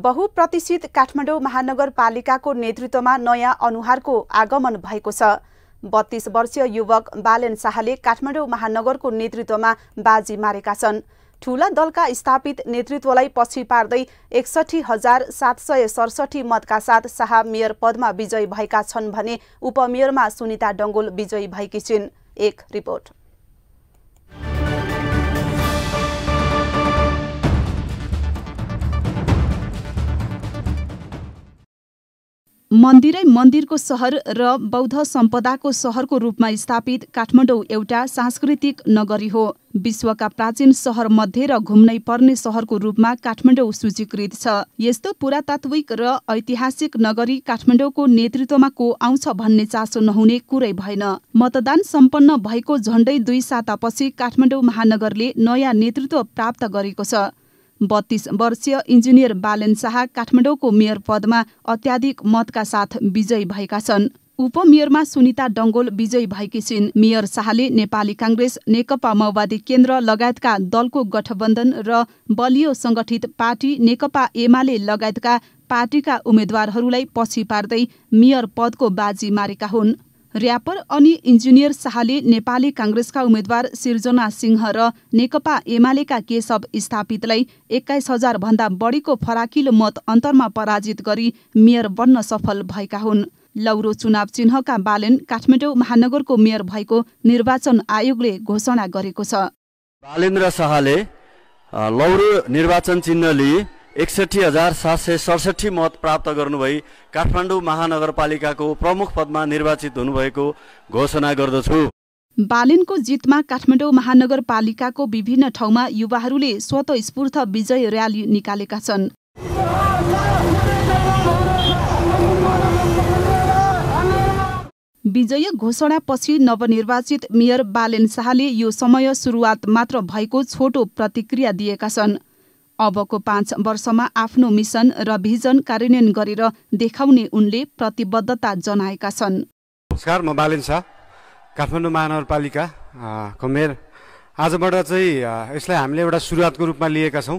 बहुप्रतिष्ठित काठमाडौँ महानगरपालिकाको नेतृत्वमा नयाँ अनुहारको आगमन भएको छ बत्तीस वर्षीय युवक बालेन शाहले काठमाडौँ महानगरको नेतृत्वमा बाजी मारेका छन् ठूला दलका स्थापित नेतृत्वलाई पछि पार्दै एकसठी हजार सात सय सडसठी मतका साथ शाह मेयर पदमा विजयी भएका छन् भने उपमेयरमा सुनिता डङ्गोल विजयी भएकी छिन् एक रिपोर्ट मन्दिरै मन्दिरको सहर र बौद्ध सम्पदाको सहरको रूपमा स्थापित काठमाडौँ एउटा सांस्कृतिक नगरी हो विश्वका प्राचीन सहर मध्ये र घुम्नै पर्ने सहरको रूपमा काठमाडौँ सूचीकृत छ यस्तो पुरातात्विक र ऐतिहासिक नगरी काठमाडौँको नेतृत्वमा को आउँछ भन्ने चासो नहुने कुरै भएन मतदान सम्पन्न भएको झण्डै दुई सातापछि काठमाडौँ महानगरले नयाँ नेतृत्व प्राप्त गरेको छ बत्तीस वर्षीय इन्जिनियर बालेन शाह काठमाडौँको मेयर पदमा अत्याधिक मतका साथ विजयी भएका छन् उपमेयरमा सुनिता डङ्गोल विजयी भएकी छिन् मेयर शाहले नेपाली काङ्ग्रेस नेकपा माओवादी केन्द्र लगायतका दलको गठबन्धन र बलियो सङ्गठित पार्टी नेकपा एमाले लगायतका पार्टीका उम्मेद्वारहरूलाई पछि पार्दै मेयर पदको बाजी मारेका हुन् र्यापर अनि इन्जिनियर शाहले नेपाली काङ्ग्रेसका उम्मेद्वार सिर्जना सिंह र नेकपा एमालेका केशव स्थापितलाई एक्काइस हजार भन्दा बढीको फराकिलो मत अन्तरमा पराजित गरी मेयर बन्न सफल भएका हुन् लौरो चुनाव चिन्हका बालेन काठमाडौँ महानगरको मेयर भएको निर्वाचन आयोगले घोषणा गरेको छ बालेन्द्र शाहले लौरो निर्वाचन चिन्ह एकसठी हजार सात सय सडसठी मत प्राप्त गर्नुभई काठमाडौँ महानगरपालिकाको प्रमुख पदमा निर्वाचित हुनुभएको घोषणा गर्दछु बालिनको जितमा काठमाडौँ महानगरपालिकाको विभिन्न ठाउँमा युवाहरूले स्वतस्फूर्त विजय र्याली निकालेका छन् विजय घोषणापछि नवनिर्वाचित मेयर बालेन शाहले यो समय सुरुवात मात्र भएको छोटो प्रतिक्रिया दिएका छन् अबको पाँच वर्षमा आफ्नो मिसन र भिजन कार्यान्वयन गरेर देखाउने उनले प्रतिबद्धता जनाएका छन् नमस्कार म बालेन शाह काठमाडौँ महानगरपालिका को आजबाट चाहिँ यसलाई हामीले एउटा सुरुवातको रूपमा लिएका छौँ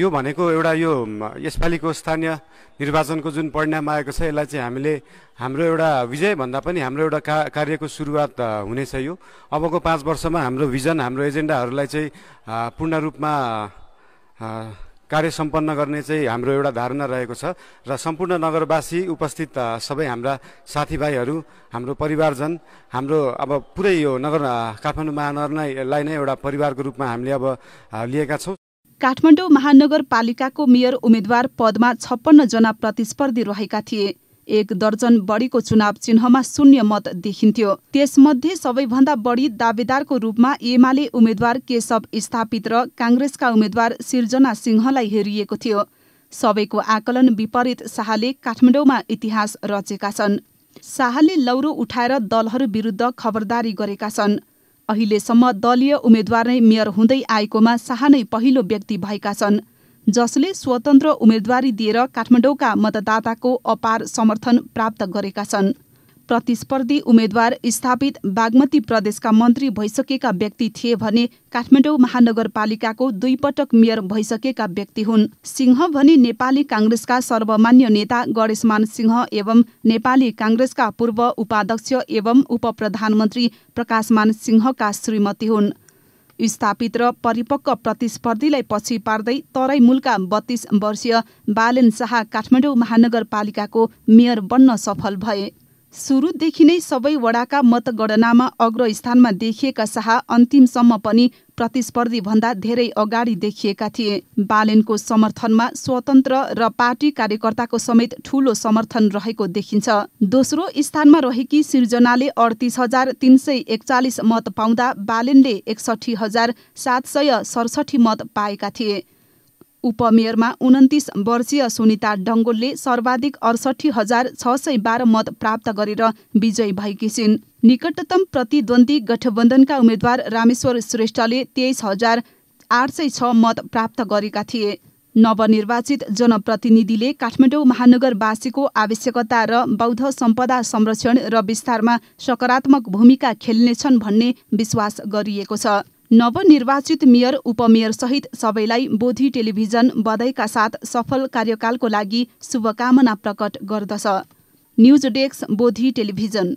यो भनेको एउटा यो यसपालिको स्थानीय निर्वाचनको जुन परिणाम आएको छ यसलाई चाहिँ हामीले हाम्रो एउटा विजय भन्दा पनि हाम्रो एउटा का कार्यको सुरुवात हुनेछ यो अबको पाँच वर्षमा हाम्रो भिजन हाम्रो एजेन्डाहरूलाई चाहिँ पूर्ण रूपमा कार्य सम्पन्न गर्ने चाहिँ हाम्रो एउटा धारणा रहेको छ र सम्पूर्ण नगरवासी उपस्थित सबै हाम्रा साथीभाइहरू हाम्रो परिवारजन हाम्रो अब पुरै यो नगर काठमाडौँ महानगरलाई नै एउटा परिवारको रूपमा हामीले अब लिएका छौँ काठमाडौँ महानगरपालिकाको मेयर उम्मेद्वार पदमा छप्पन्नजना प्रतिस्पर्धी रहेका थिए एक दर्जन बढीको चुनाव चिन्हमा शून्य मत देखिन्थ्यो त्यसमध्ये सबैभन्दा बढी दावेदारको रूपमा एमाले उम्मेद्वार केशव स्थापित र काङ्ग्रेसका उम्मेद्वार सिर्जना सिंहलाई हेरिएको थियो सबैको आकलन विपरीत शाहले काठमाडौँमा इतिहास रचेका छन् शाहले लौरो उठाएर दलहरू विरुद्ध खबरदारी गरेका छन् अहिलेसम्म दलीय उम्मेद्वार नै मेयर हुँदै आएकोमा शाह नै पहिलो व्यक्ति भएका छन् जसले स्वतन्त्र उम्मेद्वारी दिएर काठमाडौँका मतदाताको अपार समर्थन प्राप्त गरेका छन् प्रतिस्पर्धी उम्मेद्वार स्थापित बागमती प्रदेशका मन्त्री भइसकेका व्यक्ति थिए भने काठमाडौँ महानगरपालिकाको दुईपटक मेयर भइसकेका व्यक्ति हुन् सिंह भने नेपाली काङ्ग्रेसका सर्वमान्य नेता गणेशमान सिंह एवं नेपाली काङ्ग्रेसका पूर्व उपाध्यक्ष एवं उप प्रधानमन्त्री प्रकाशमान सिंहका श्रीमती हुन् स्थापित र परिपक्व प्रतिस्पर्धीलाई पछि पार्दै तराई मूलका बत्तीस वर्षीय बालेन शाह काठमाडौँ महानगरपालिकाको मेयर बन्न सफल भए सुरुदेखि नै सबै वडाका मतगणनामा अग्र स्थानमा देखिएका शाह अन्तिमसम्म पनि प्रतिस्पर्धी भन्दा धेरै अगाडि देखिएका थिए बालेनको समर्थनमा स्वतन्त्र र पार्टी कार्यकर्ताको समेत ठूलो समर्थन रहेको देखिन्छ दोस्रो स्थानमा रहेकी सिर्जनाले अडतिस हजार तिन सय एकचालिस मत पाउँदा बालेनले एकसठी हजार सात सय सडसठी मत पाएका थिए उपमेयरमा उन्तिस वर्षीय सुनिता डङ्गोलले सर्वाधिक अडसठी हजार छ सय बाह्र मत प्राप्त गरेर विजयी भएकी छिन् निकटतम प्रतिद्वन्दी गठबन्धनका उम्मेद्वार रामेश्वर श्रेष्ठले तेइस हजार आठ सय छ मत प्राप्त गरेका थिए नवनिर्वाचित जनप्रतिनिधिले काठमाडौँ महानगरवासीको आवश्यकता र बौद्ध सम्पदा संरक्षण र विस्तारमा सकारात्मक भूमिका खेल्नेछन् भन्ने विश्वास गरिएको छ नवनिर्वाचित मेयर उपमेयर सहित सबैलाई बोधी टेलिभिजन बधाईका साथ सफल कार्यकालको लागि शुभकामना प्रकट गर्दछ न्युज डेस्क बोधी टेलिभिजन